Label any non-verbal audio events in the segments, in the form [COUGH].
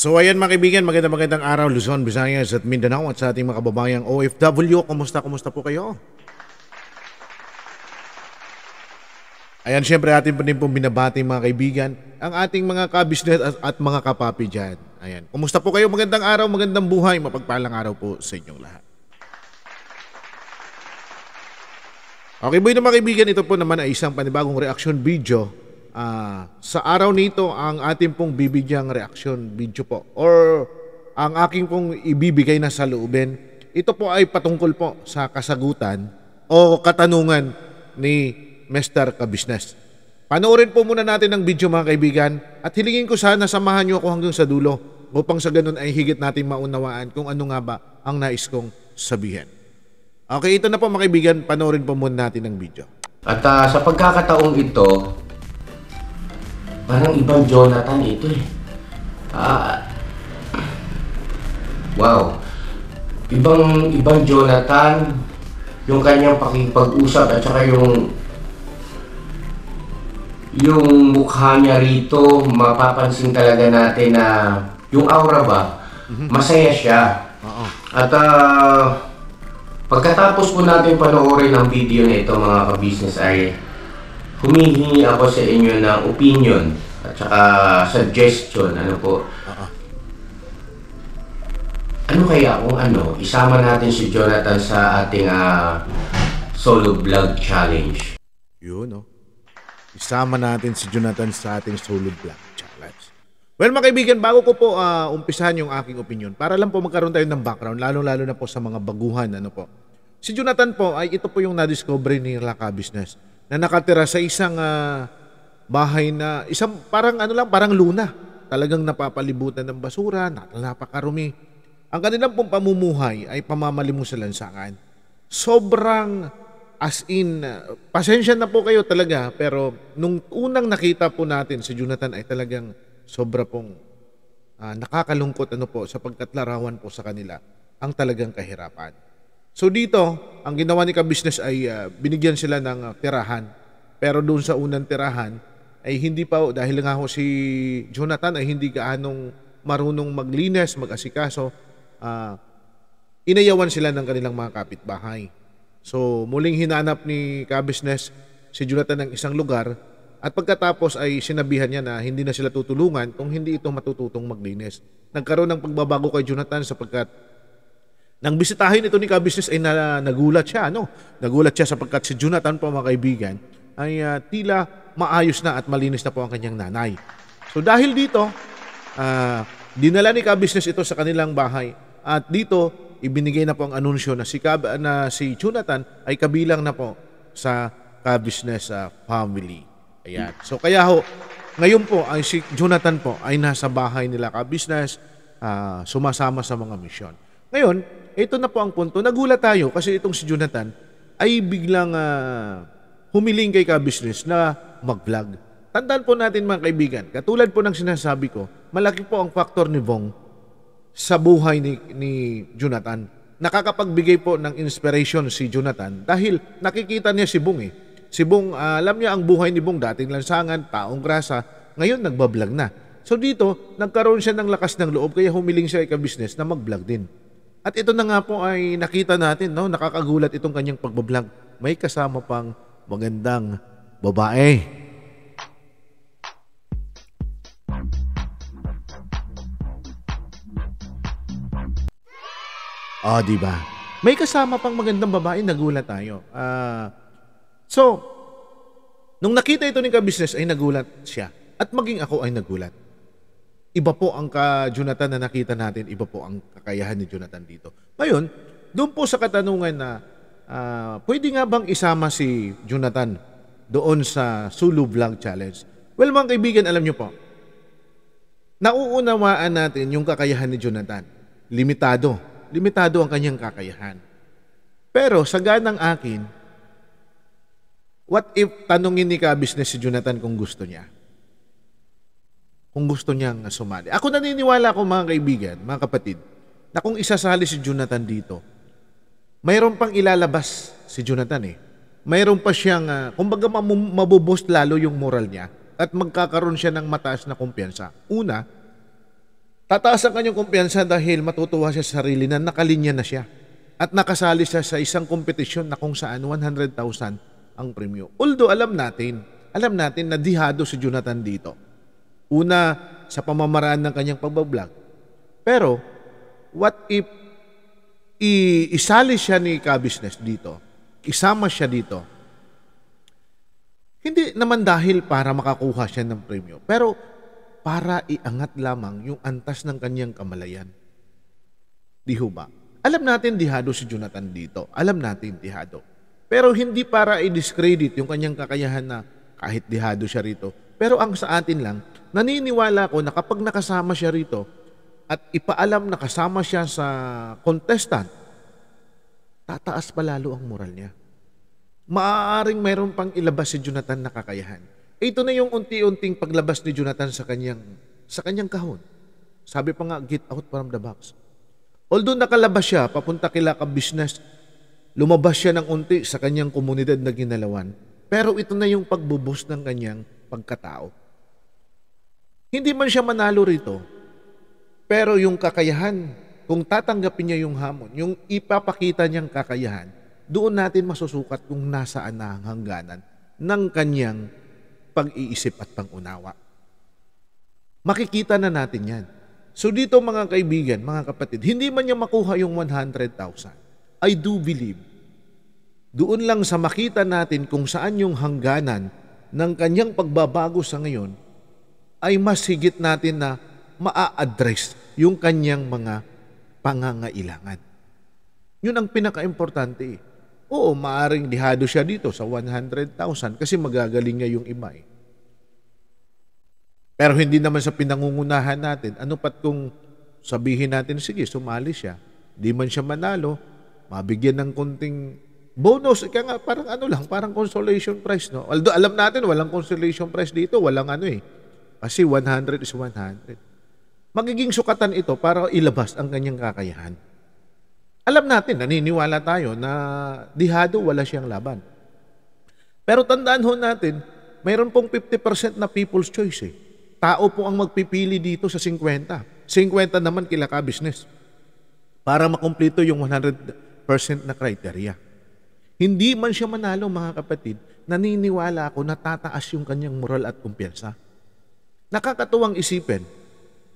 So ayan mga kaibigan, magandang magandang araw Luzon, Visayas at Mindanao at sa ating mga kababayang OFW. Kumusta, kumusta po kayo? Ayan, syempre atin pa din pong binabati mga kaibigan, ang ating mga kabisnes at, at mga kapapi dyan. Ayan, kumusta po kayo? Magandang araw, magandang buhay, mapagpalang araw po sa inyong lahat. Okay, boy na mga kaibigan, ito po naman ay isang panibagong reaction video Uh, sa araw nito, ang ating pong bibigyang reaksyon video po or ang aking pong ibibigay na saloobin, ito po ay patungkol po sa kasagutan o katanungan ni Mr. Kabisnes. Panoorin po muna natin ang video mga kaibigan at hilingin ko sana samahan niyo ako hanggang sa dulo upang sa ganun ay higit nating maunawaan kung ano nga ba ang nais kong sabihin. Okay, ito na po mga kaibigan, panoorin po muna natin ang video. At uh, sa pagkakataong ito, Parang ibang Jonathan ito eh. Ah, wow. Ibang ibang Jonathan yung kanyang pakipag-usap at saka yung yung mukha niya rito, mapapansin talaga natin na yung aura ba, mhm. masaya siya. At uh, pagkatapos po natin panoorin ang video na ito mga ka-business ay humihingi ako sa inyo ng opinion at saka suggestion, ano po, uh ano kaya kung ano, isama natin si Jonathan sa ating uh, solo vlog challenge? Yun, no? Isama natin si Jonathan sa ating solo vlog challenge. Well, mga kaibigan, bago ko po uh, umpisahan yung aking opinion, para lang po magkaroon tayo ng background, lalo-lalo na po sa mga baguhan, ano po. Si Jonathan po, ay ito po yung na-discover ni Laka Business na nakatira sa isang uh, bahay na isang parang ano lang, parang luna. Talagang napapalibutan ng basura, napakarumi. Ang kanilang pong pamumuhay ay pamamalimus sa lansangan. Sobrang as in, pasensya na po kayo talaga, pero nung unang nakita po natin si Jonathan ay talagang sobra pong uh, nakakalungkot ano po sapagkat larawan po sa kanila ang talagang kahirapan. So dito, ang ginawa ni ka-business ay uh, binigyan sila ng tirahan. Pero doon sa unang tirahan, ay hindi pa, dahil nga ho si Jonathan ay hindi gaanong marunong maglinis, mag-asikaso, uh, inayawan sila ng kanilang mga kapitbahay. So muling hinanap ni Kabisnes si Jonathan ng isang lugar at pagkatapos ay sinabihan niya na hindi na sila tutulungan kung hindi ito matututong maglinis. Nagkaroon ng pagbabago kay Jonathan sapagkat nang bisitahin ito ni Kabisnes ay na, nagulat siya. No? Nagulat siya sapagkat si Jonathan po mga kaibigan ay uh, tila maayos na at malinis na po ang kanyang nanay. So dahil dito, uh, dinala ni Ka-Business ito sa kanilang bahay at dito ibinigay na po ang anunsyo na si Kab, na si Jonathan ay kabilang na po sa Ka-Business uh, ah, family. Ayan. So kaya ho ngayon po ay si Jonathan po ay nasa bahay nila Ka-Business uh, ah, sumasama sa mga misyon. Ngayon, ito na po ang punto. Nagulat tayo kasi itong si Jonathan ay biglang uh, humiling kay ka-business na mag-vlog. Tandaan po natin mga kaibigan, katulad po ng sinasabi ko, malaki po ang factor ni Vong sa buhay ni, ni Jonathan. Nakakapagbigay po ng inspiration si Jonathan dahil nakikita niya si Bong eh. Si Bong, uh, alam niya ang buhay ni Bong dating lansangan, taong grasa, ngayon nagbablog na. So dito, nagkaroon siya ng lakas ng loob kaya humiling siya ika-business na mag-vlog din. At ito na nga po ay nakita natin, no? nakakagulat itong kanyang pagbablog. May kasama pang magandang babae. Oh, di ba? May kasama pang magandang babae, nagulat tayo. Uh, so, nung nakita ito ni ka-business ay nagulat siya. At maging ako ay nagulat. Iba po ang ka-Jonathan na nakita natin, iba po ang kakayahan ni Jonathan dito. Ngayon, doon po sa katanungan na uh, pwede nga bang isama si Jonathan doon sa Sulu Vlog Challenge? Well, mga kaibigan, alam nyo po, nauunawaan natin yung kakayahan ni Jonathan. Limitado. Limitado ang kanyang kakayahan. Pero sa ganang akin, what if tanungin ni ka-business si Jonathan kung gusto niya? Kung gusto niyang sumali. Ako naniniwala ko mga kaibigan, mga kapatid, na kung isasali si Jonathan dito, mayroon pang ilalabas si Jonathan eh. Mayroon pa siyang, uh, kumbaga mabubost lalo yung moral niya at magkakaroon siya ng mataas na kumpiyansa. Una, tataas ang kanyang kumpiyansa dahil matutuwa siya sa sarili na nakalinya na siya at nakasali siya sa isang kompetisyon na kung saan 100,000 ang premyo. Although alam natin, alam natin na dihado si Jonathan dito. Una, sa pamamaraan ng kanyang pagbablog. Pero, what if i- isali siya ni ka-business dito. Isama siya dito. Hindi naman dahil para makakuha siya ng premyo, pero para iangat lamang yung antas ng kanyang kamalayan. Di ho ba? Alam natin dihado si Jonathan dito. Alam natin dihado. Pero hindi para i-discredit yung kanyang kakayahan na kahit dihado siya rito. Pero ang sa atin lang, naniniwala ko na kapag nakasama siya rito, at ipaalam na kasama siya sa contestant, tataas pa lalo ang moral niya. Maaaring mayroon pang ilabas si Jonathan na kakayahan. Ito na yung unti-unting paglabas ni Jonathan sa kanyang, sa kanyang kahon. Sabi pa nga, get out from the box. Although nakalabas siya, papunta kila ka business, lumabas siya ng unti sa kanyang komunidad na ginalawan. Pero ito na yung pagbubus ng kanyang pagkatao. Hindi man siya manalo rito, pero yung kakayahan, kung tatanggapin niya yung hamon, yung ipapakita niyang kakayahan, doon natin masusukat kung nasaan na ang hangganan ng kanyang pag-iisip at pangunawa. Makikita na natin yan. So dito mga kaibigan, mga kapatid, hindi man niya makuha yung 100,000. I do believe. Doon lang sa makita natin kung saan yung hangganan ng kanyang pagbabago sa ngayon, ay mas higit natin na maa-address yung kanyang mga pangangailangan. Yun ang pinaka-importante eh. Oo, maaring lihado siya dito sa 100,000 kasi magagaling niya yung iba eh. Pero hindi naman sa pinangungunahan natin, ano pat kung sabihin natin, sige, sumali siya. Di man siya manalo, mabigyan ng konting bonus. kaya nga, parang ano lang, parang consolation prize, no? Although alam natin, walang consolation prize dito, walang ano eh. Kasi 100 is 100 magiging sukatan ito para ilabas ang kanyang kakayahan. Alam natin, naniniwala tayo na dihado wala siyang laban. Pero tandaan ho natin, mayroon pong 50% na people's choice eh. Tao po ang magpipili dito sa 50. 50 naman kila ka-business para makumpleto yung 100% na criteria. Hindi man siya manalo mga kapatid, naniniwala ako na tataas yung kanyang moral at kumpiyansa. Nakakatuwang isipin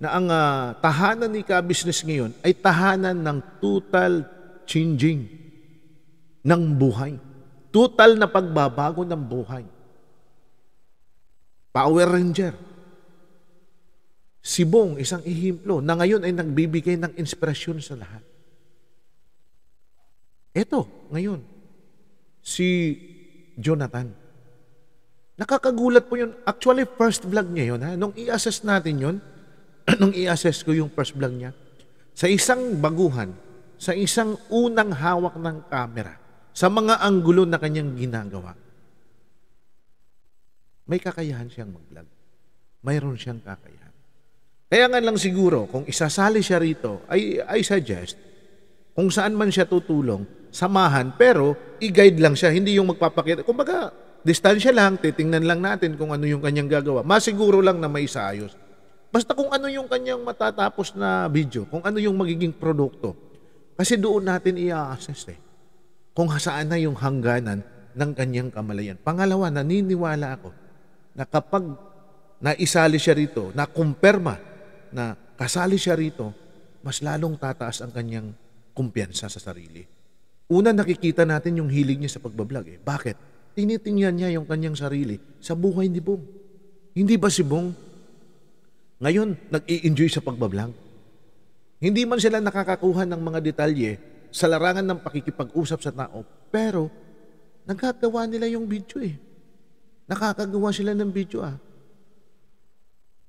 na ang uh, tahanan ni ka-business ngayon ay tahanan ng total changing ng buhay. Total na pagbabago ng buhay. Power Ranger. Si Bong, isang ihimplo na ngayon ay nagbibigay ng inspirasyon sa lahat. Ito, ngayon, si Jonathan. Nakakagulat po yun. Actually, first vlog niya yun. Ha? Nung i-assess natin yun, [CLEARS THROAT] nung i-assess ko yung first vlog niya, sa isang baguhan, sa isang unang hawak ng camera, sa mga anggulo na kanyang ginagawa, may kakayahan siyang mag-vlog. Mayroon siyang kakayahan. Kaya nga lang siguro, kung isasali siya rito, ay, I suggest, kung saan man siya tutulong, samahan, pero i-guide lang siya, hindi yung magpapakita. Kumbaga, distansya lang, titingnan lang natin kung ano yung kanyang gagawa. Masiguro lang na may saayos. Basta kung ano yung kanyang matatapos na video, kung ano yung magiging produkto. Kasi doon natin i-assess eh. Kung saan na yung hangganan ng kanyang kamalayan. Pangalawa, naniniwala ako na kapag naisali siya rito, nakumpirma na kasali siya rito, mas lalong tataas ang kanyang kumpiyansa sa sarili. Una, nakikita natin yung hilig niya sa pagbablog. Eh. Bakit? Tinitingnan niya yung kanyang sarili sa buhay ni Bong. Hindi ba si Bong ngayon, nag-i-enjoy sa pagbablang. Hindi man sila nakakakuha ng mga detalye sa larangan ng pakikipag-usap sa tao, pero nagkagawa nila yung video eh. Nakakagawa sila ng video ah.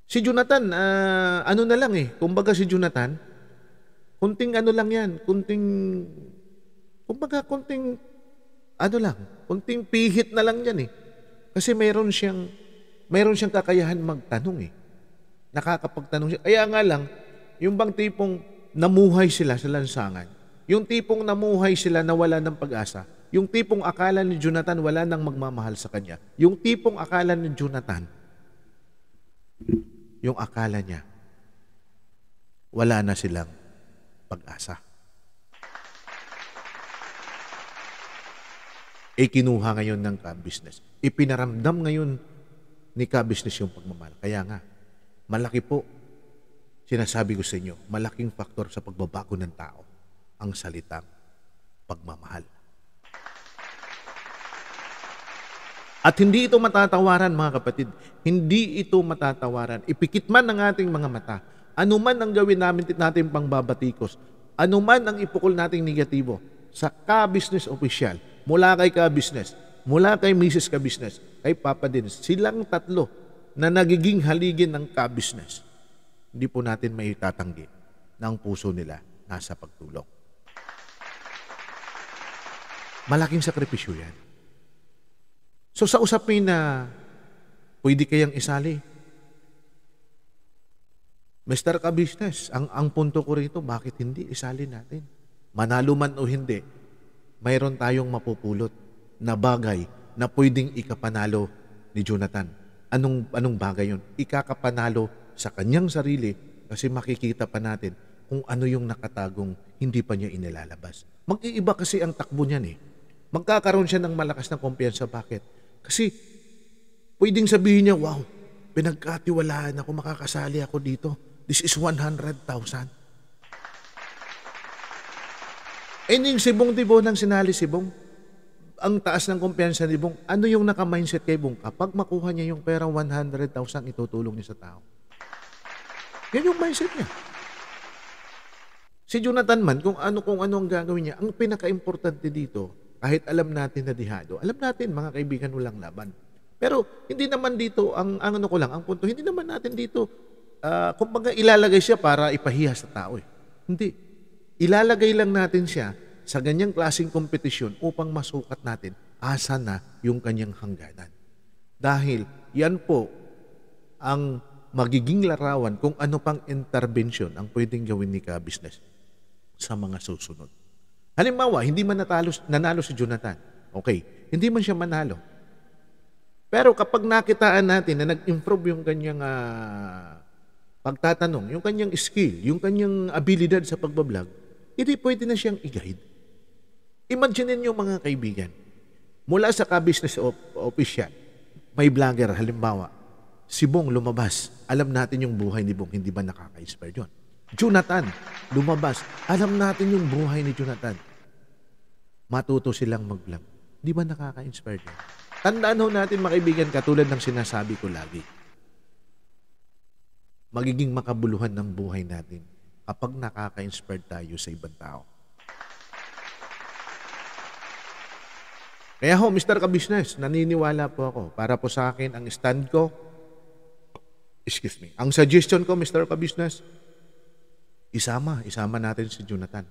Si Jonathan, uh, ano na lang eh, kumbaga si Jonathan, kunting ano lang yan, kunting, kumbaga kunting, ano lang, kunting pihit na lang yan eh. Kasi mayroon siyang, mayroon siyang kakayahan magtanong eh nakakapagtanong siya. Kaya nga lang, yung bang tipong namuhay sila sa lansangan, yung tipong namuhay sila na wala ng pag-asa, yung tipong akala ni Jonathan wala nang magmamahal sa kanya, yung tipong akala ni Jonathan, yung akala niya, wala na silang pag-asa. E kinuha ngayon ng ka-business. Ipinaramdam ngayon ni ka-business yung pagmamahal. Kaya nga, Malaki po, sinasabi ko sa inyo, malaking faktor sa pagbabago ng tao ang salitang pagmamahal. At hindi ito matatawaran mga kapatid. Hindi ito matatawaran. Ipikit man ng ating mga mata. Ano man ang gawin namin natin pang babatikos. Ano man ang ipukol nating negatibo. Sa ka-business official, mula kay ka-business, mula kay Mrs. Ka-business, kay Papa din, silang tatlo na nagiging haligi ng ka-business, hindi po natin may tatanggi na puso nila nasa pagtulong. Malaking sakripisyo yan. So sa usapin na pwede kayang isali, Mr. ka ang, ang punto ko rito, bakit hindi isali natin? Manalo man o hindi, mayroon tayong mapupulot na bagay na pwedeng ikapanalo ni Jonathan anong, anong bagay 'yon? Ikakapanalo sa kanyang sarili kasi makikita pa natin kung ano yung nakatagong hindi pa niya inilalabas. Mag-iiba kasi ang takbo niya eh. Magkakaroon siya ng malakas na kumpiyansa. Bakit? Kasi pwedeng sabihin niya, wow, pinagkatiwalaan ako, makakasali ako dito. This is 100,000. And yung Sibong Tibo ng sinali Sibong, ang taas ng kumpiyansa ni Bong, ano yung naka-mindset kay Bong? Kapag makuha niya yung pera 100,000, itutulong niya sa tao. Yan yung mindset niya. Si Jonathan man, kung ano kung ano ang gagawin niya, ang pinaka-importante dito, kahit alam natin na dihado, alam natin mga kaibigan walang laban. Pero hindi naman dito ang, ang ano ko lang, ang punto, hindi naman natin dito uh, kumbaga ilalagay siya para ipahiya sa tao eh. Hindi. Ilalagay lang natin siya sa ganyang klasing kompetisyon upang masukat natin asa na yung kanyang hangganan. Dahil yan po ang magiging larawan kung ano pang intervention ang pwedeng gawin ni ka-business sa mga susunod. Halimbawa, hindi man natalo, nanalo si Jonathan. Okay, hindi man siya manalo. Pero kapag nakitaan natin na nag-improve yung kanyang uh, pagtatanong, yung kanyang skill, yung kanyang abilidad sa pagbablog, hindi pwede na siyang i-guide. Imagine niyo mga kaibigan, mula sa ka-business op- official, may vlogger halimbawa, si Bong lumabas. Alam natin yung buhay ni Bong, hindi ba nakaka-inspire yun? Jonathan lumabas. Alam natin yung buhay ni Jonathan. Matuto silang mag-vlog. Di ba nakaka-inspire yun? Tandaan ho natin makibigan, katulad ng sinasabi ko lagi, magiging makabuluhan ng buhay natin kapag nakaka-inspire tayo sa ibang tao. Kaya ho, Mr. Kabusiness, naniniwala po ako. Para po sa akin, ang stand ko, excuse me, ang suggestion ko, Mr. Kabusiness, isama, isama natin si Jonathan.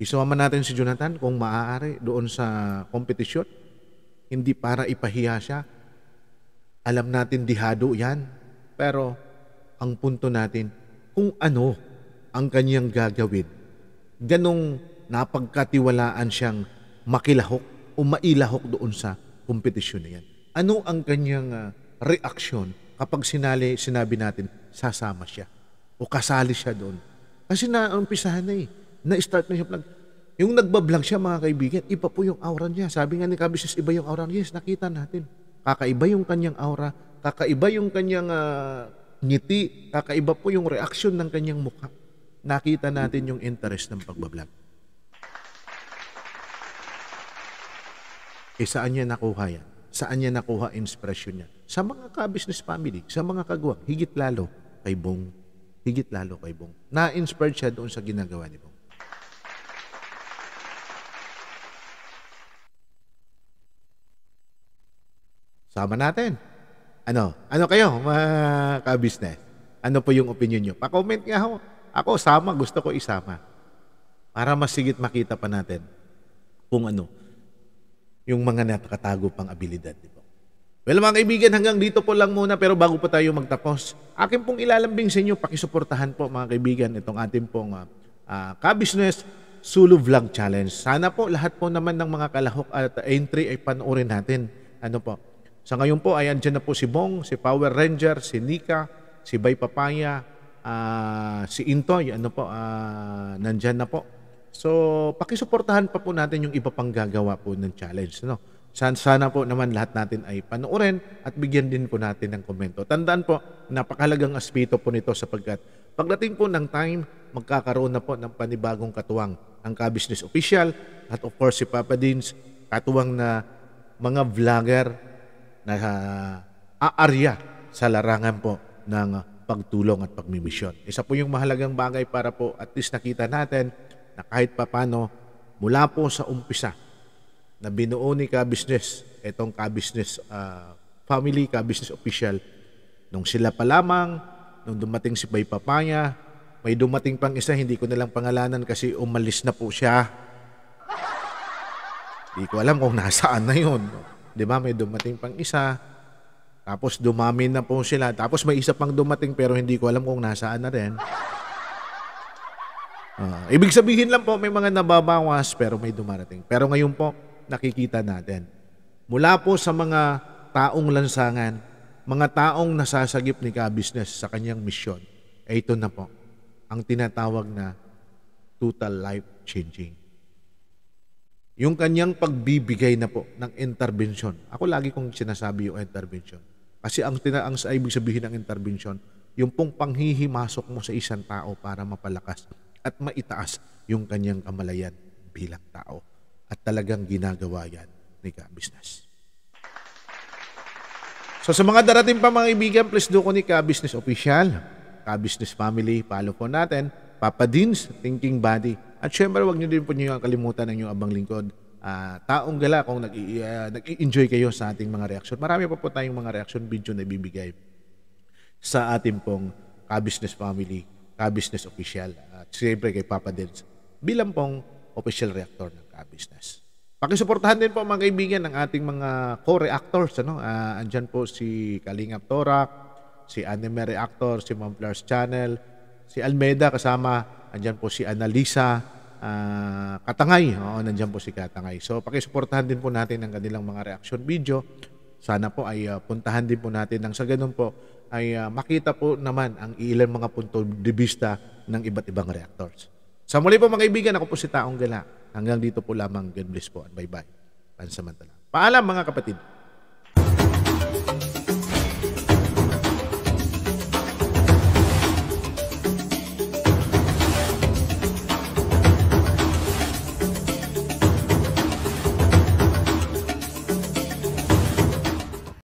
Isama natin si Jonathan kung maaari doon sa competition. Hindi para ipahiya siya. Alam natin dihado yan. Pero ang punto natin, kung ano ang kanyang gagawin, ganong napagkatiwalaan siyang makilahok o mailahok doon sa kompetisyon na yan. Ano ang kanyang uh, reaksyon kapag sinali, sinabi natin, sasama siya o kasali siya doon? Kasi naumpisahan na eh. Na-start na siya vlog. Yung nagbablang siya mga kaibigan, iba po yung aura niya. Sabi nga ni Kabisis, iba yung aura niya. Yes, nakita natin. Kakaiba yung kanyang aura, kakaiba yung kanyang uh, ngiti, kakaiba po yung reaksyon ng kanyang mukha. Nakita natin yung interest ng pagbablog. Eh saan niya nakuha yan? Saan niya nakuha inspirasyon niya? Sa mga ka-business family, sa mga kagawa, higit lalo kay Bong. Higit lalo kay Bong. Na-inspired siya doon sa ginagawa ni Bong. Sama natin. Ano? Ano kayo, mga ka-business? Ano po yung opinion nyo? Pa-comment nga ako. Ako, sama. Gusto ko isama. Para masigit makita pa natin kung ano yung mga napakatago pang abilidad. Diba? Well mga kaibigan, hanggang dito po lang muna pero bago pa tayo magtapos, akin pong ilalambing sa inyo, pakisuportahan po mga kaibigan itong ating pong uh, uh, ka Sulu Vlog Challenge. Sana po lahat po naman ng mga kalahok at entry ay panoorin natin. Ano po? Sa ngayon po ayan andyan na po si Bong, si Power Ranger, si Nika, si Bay Papaya, uh, si Intoy, ano po, uh, nandyan na po So, pakisuportahan pa po natin yung iba pang gagawa po ng challenge. No? Sana, sana po naman lahat natin ay panoorin at bigyan din po natin ng komento. Tandaan po, napakalagang aspeto po nito sapagkat pagdating po ng time, magkakaroon na po ng panibagong katuwang ang ka-business official at of course si Papa Dins, katuwang na mga vlogger na uh, aarya sa larangan po ng pagtulong at pagmimisyon. Isa po yung mahalagang bagay para po at least nakita natin na kahit papano mula po sa umpisa na binuo ni ka business itong ka business uh, ah, family ka business official nung sila pa lamang nung dumating si Bay Papaya may dumating pang isa hindi ko na lang pangalanan kasi umalis na po siya hindi ko alam kung nasaan na yun di ba may dumating pang isa tapos dumami na po sila tapos may isa pang dumating pero hindi ko alam kung nasaan na rin Uh, ibig sabihin lang po, may mga nababawas pero may dumarating. Pero ngayon po, nakikita natin. Mula po sa mga taong lansangan, mga taong nasasagip ni Ka Business sa kanyang misyon, eh ito na po, ang tinatawag na total life changing. Yung kanyang pagbibigay na po ng intervention. Ako lagi kong sinasabi yung intervention. Kasi ang, tina, ang sa ibig sabihin ng intervention, yung pong panghihimasok mo sa isang tao para mapalakas at maitaas yung kanyang kamalayan bilang tao. At talagang ginagawa yan ni Ka So sa mga darating pa mga ibigan, please do ko ni Ka Official, Ka Family, follow po natin, Papa Deans, Thinking Body. At syempre, wag niyo din po nyo kalimutan ng inyong abang lingkod. Uh, taong gala kung nag, uh, ah, nag-enjoy kayo sa ating mga reaction. Marami pa po tayong mga reaction video na ibibigay sa ating pong Ka Family ka-business official at siyempre kay Papa Dens bilang pong official reactor ng ka-business. Pakisuportahan din po mga kaibigan ng ating mga co-reactors. Ano? Uh, andyan po si Kalingap Torak, si Anime Reactor, si Ma'am Flars Channel, si Almeda kasama, andyan po si Analisa, uh, ah, Katangay. Oo, nandyan po si Katangay. So pakisuportahan din po natin ang kanilang mga reaction video. Sana po ay uh, puntahan din po natin ng sa ganun po ay uh, makita po naman ang ilang mga punto de vista ng iba't ibang reactors. Sa muli po mga kaibigan, ako po si Taong Gala. Hanggang dito po lamang. God bless po and bye-bye. Pansamantala. Paalam mga kapatid.